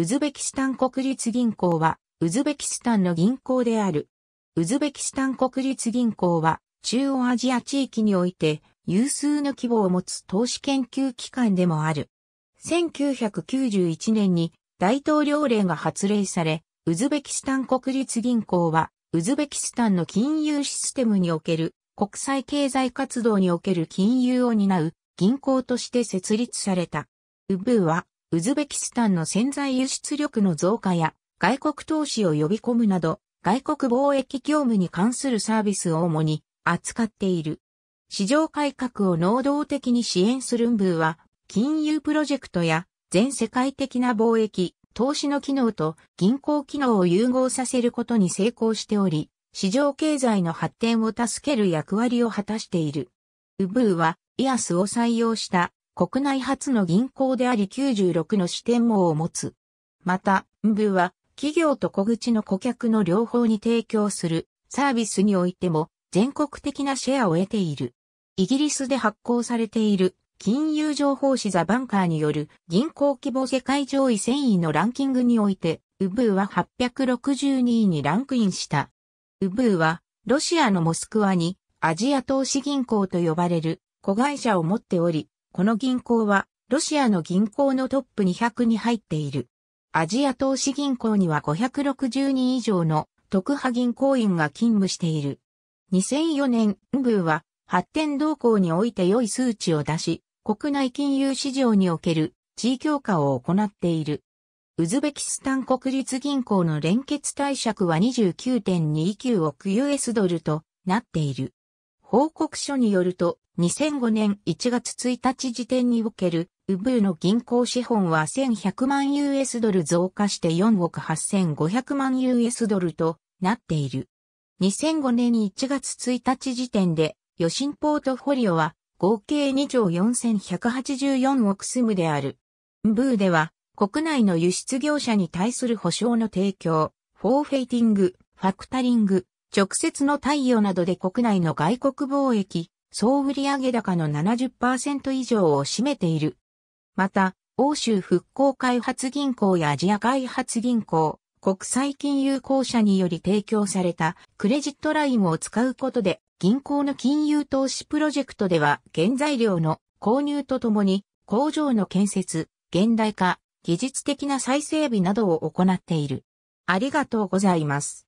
ウズベキスタン国立銀行は、ウズベキスタンの銀行である。ウズベキスタン国立銀行は、中央アジア地域において、有数の規模を持つ投資研究機関でもある。1991年に大統領令が発令され、ウズベキスタン国立銀行は、ウズベキスタンの金融システムにおける国際経済活動における金融を担う銀行として設立された。ウブはウズベキスタンの潜在輸出力の増加や外国投資を呼び込むなど、外国貿易業務に関するサービスを主に扱っている。市場改革を能動的に支援するンブーは、金融プロジェクトや全世界的な貿易、投資の機能と銀行機能を融合させることに成功しており、市場経済の発展を助ける役割を果たしている。ウブーは、イアスを採用した国内初の銀行であり96の支店網を持つ。また、ンブは企業と小口の顧客の両方に提供するサービスにおいても全国的なシェアを得ている。イギリスで発行されている金融情報誌ザ・バンカーによる銀行規模世界上位1000位のランキングにおいて、ウブーは862位にランクインした。ウブーはロシアのモスクワにアジア投資銀行と呼ばれる子会社を持っており、この銀行は、ロシアの銀行のトップ200に入っている。アジア投資銀行には560人以上の特派銀行員が勤務している。2004年、ブーは発展動向において良い数値を出し、国内金融市場における地位強化を行っている。ウズベキスタン国立銀行の連結貸借は29.29 29億 US ドルとなっている。報告書によると、2005年1月1日時点における、ウブーの銀行資本は1100万 US ドル増加して4億8500万 US ドルとなっている。2005年1月1日時点で、予診ポートフォリオは合計2兆4184億スムである。ブーでは国内の輸出業者に対する保証の提供、フォーフェイティング、ファクタリング、直接の貸与などで国内の外国貿易、総売上高の70%以上を占めている。また、欧州復興開発銀行やアジア開発銀行、国際金融公社により提供されたクレジットラインを使うことで、銀行の金融投資プロジェクトでは原材料の購入とともに工場の建設、現代化、技術的な再整備などを行っている。ありがとうございます。